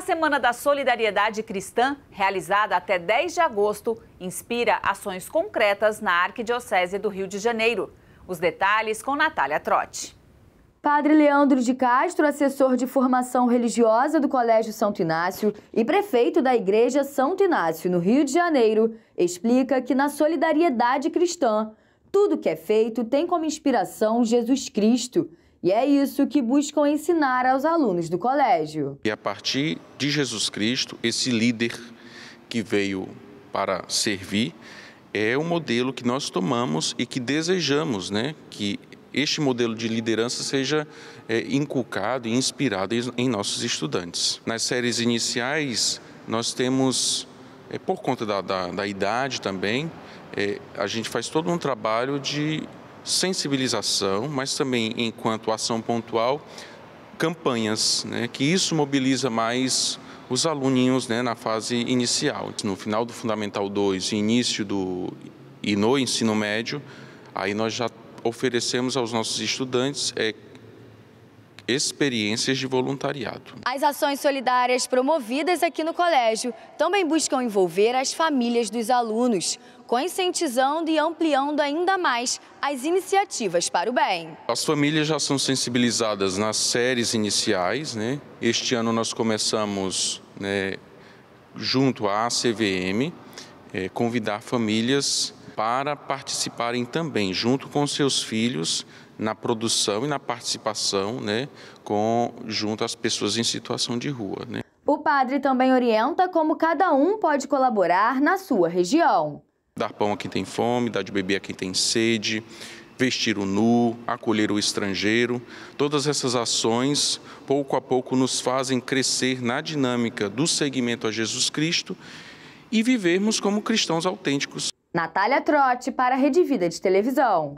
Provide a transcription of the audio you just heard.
A Semana da Solidariedade Cristã, realizada até 10 de agosto, inspira ações concretas na Arquidiocese do Rio de Janeiro. Os detalhes com Natália Trotti. Padre Leandro de Castro, assessor de formação religiosa do Colégio Santo Inácio e prefeito da Igreja Santo Inácio, no Rio de Janeiro, explica que na solidariedade cristã, tudo que é feito tem como inspiração Jesus Cristo e é isso que buscam ensinar aos alunos do colégio. E a partir de Jesus Cristo, esse líder que veio para servir, é o modelo que nós tomamos e que desejamos, né, que este modelo de liderança seja é, inculcado e inspirado em nossos estudantes. Nas séries iniciais, nós temos, é, por conta da, da, da idade também, é, a gente faz todo um trabalho de sensibilização, mas também, enquanto ação pontual, campanhas, né, que isso mobiliza mais os aluninhos né, na fase inicial. No final do Fundamental 2 e início do e no ensino médio, aí nós já oferecemos aos nossos estudantes é, experiências de voluntariado. As ações solidárias promovidas aqui no colégio também buscam envolver as famílias dos alunos, conscientizando e ampliando ainda mais as iniciativas para o bem. As famílias já são sensibilizadas nas séries iniciais, né? Este ano nós começamos, né, junto à ACVM, é, eh, convidar famílias para participarem também, junto com seus filhos, na produção e na participação, né, com, junto às pessoas em situação de rua. Né. O padre também orienta como cada um pode colaborar na sua região. Dar pão a quem tem fome, dar de beber a quem tem sede, vestir o nu, acolher o estrangeiro. Todas essas ações, pouco a pouco, nos fazem crescer na dinâmica do seguimento a Jesus Cristo e vivermos como cristãos autênticos. Natália Trotti para a Rede Vida de Televisão.